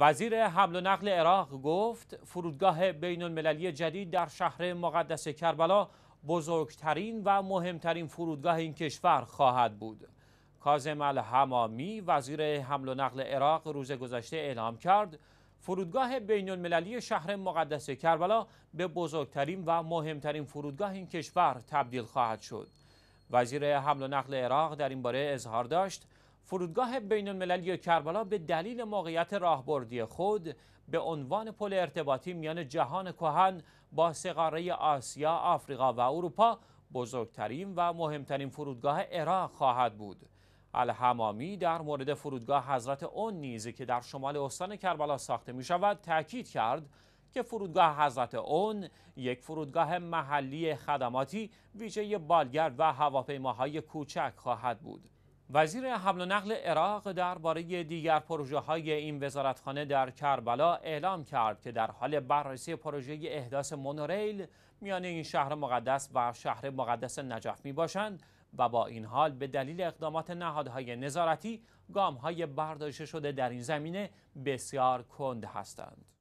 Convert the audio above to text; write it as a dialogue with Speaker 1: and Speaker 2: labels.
Speaker 1: وزیر حمل و نقل عراق گفت فرودگاه بین المللی جدید در شهر مقدس کربلا بزرگترین و مهمترین فرودگاه این کشور خواهد بود کازم الحمامی وزیر حمل و نقل عراق روز گذشته اعلام کرد فرودگاه بین المللی شهر مقدس کربلا به بزرگترین و مهمترین فرودگاه این کشور تبدیل خواهد شد وزیر حمل و نقل عراق در این باره اظهار داشت فرودگاه بین المللی کربلا به دلیل موقعیت راهبردی خود به عنوان پل ارتباطی میان جهان کهن با سقاره آسیا، آفریقا و اروپا بزرگترین و مهمترین فرودگاه عراق خواهد بود. الحمامی در مورد فرودگاه حضرت اون نیز که در شمال استان کربلا ساخته می شود تاکید کرد که فرودگاه حضرت اون یک فرودگاه محلی خدماتی ویژه بالگرد و هواپیماهای کوچک خواهد بود. وزیر حمل و نقل عراق درباره دیگر پروژه های این وزارتخانه در کربلا اعلام کرد که در حال بررسی پروژه احداث مونوریل میان این شهر مقدس و شهر مقدس نجف می باشند و با این حال به دلیل اقدامات نهادهای نظارتی گام های برداشته شده در این زمینه بسیار کند هستند.